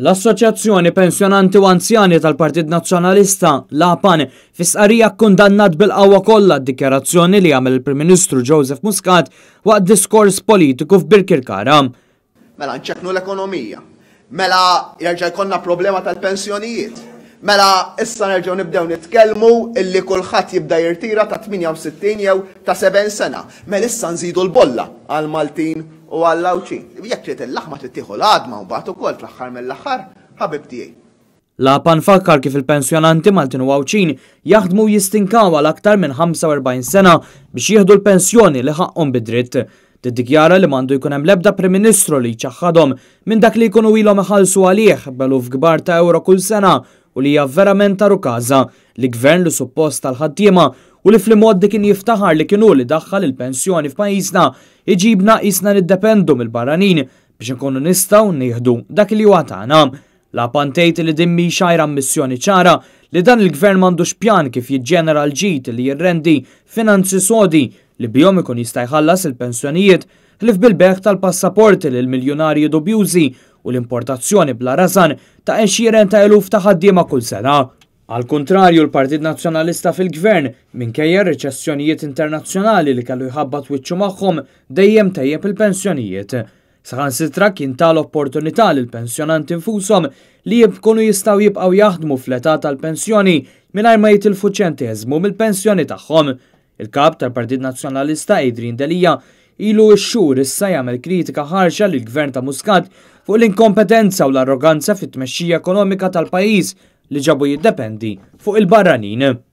L-Assoċjazzjoni Pensjonanti u Anzjani tal-Partit Nazzjonalista l-APAN fis-qarija kundannat bil-qawwa kollha d-dikjarazzjoni li għamel il-Prim Ministru Joseph Muscat waqt diskors politiku f'Birkirkara. Mela nċeknu l-ekonomija, mela jerġa' jkollna problema tal-pensjonijiet, Mela, issa nerġgħu nibdew nitkellmu illi kulħadd jibda jirtira ta' 68 jew ta' 7 sena. Mela issa nżidu l-bolla għal Maltin u għallawċi. Jek trid il-laħma trid tieħu l-għadma u bagħad ukoll fl-aħħar mill-aħħar ħabib tiegħi. La nfakkar kif il-pensjonanti Maltin u Għawċin jaħdmu jistinkaw għal aktar minn 45 sena biex jieħdu l-pensjoni li ħaqqhom bidritt. Tiddikjara li mandu jkun hemm lebda Prim-Ministru li jċaħħadhom minn dak li jkunu ilhom iħallsu għalih beluf f'gbar ta' euro kull sena u li hija verament taru każa li gvern li suppost tal-ħaddiema u li fl mod kien jiftaħar li kienu li daħħal il-pensjoni f'pajjiżna iġibna isna niddependu mill-barranin biex nkunu nistgħu nieħdu dak li huwa tagħna. La pantejt li dimmi xajra missjoni ċara li dan il-gvern m'għandux pjan kif jiġġenera l-ġid li jirrendi finanzi sodi li bihom ikun jista' jħallas il-pensjonijiet li f'bilbeħ tal-passaporti l miljonarji dubjużi u l-importazzjoni bla razan ta' enxieren ta' eluf ta' ħaddiema kull sena. Al kontrarju l-Partit Nazzjonalista fil-Gvern minkejja reċessjonijiet internazzjonali li kellu jħabbat wiċċu magħhom dejjem tejjeb il-pensjonijiet. Saħan sitra kien tal-opportunità l pensjonanti infushom li jibkunu jistaw jibqaw jaħdmu fl-età tal-pensjoni mingħajr ma jitilfu ċentezmu mill-pensjoni tagħhom. Il-kap tal-Partit Nazzjonalista Adrian Delija ilu x-xur issa jagħmel kritika ħarxa lill-Gvern ta' Muscat fuq l-inkompetenza u l-arroganza fit-tmexxija ekonomika tal-pajjiż li ġabu jiddependi fuq il-barranin.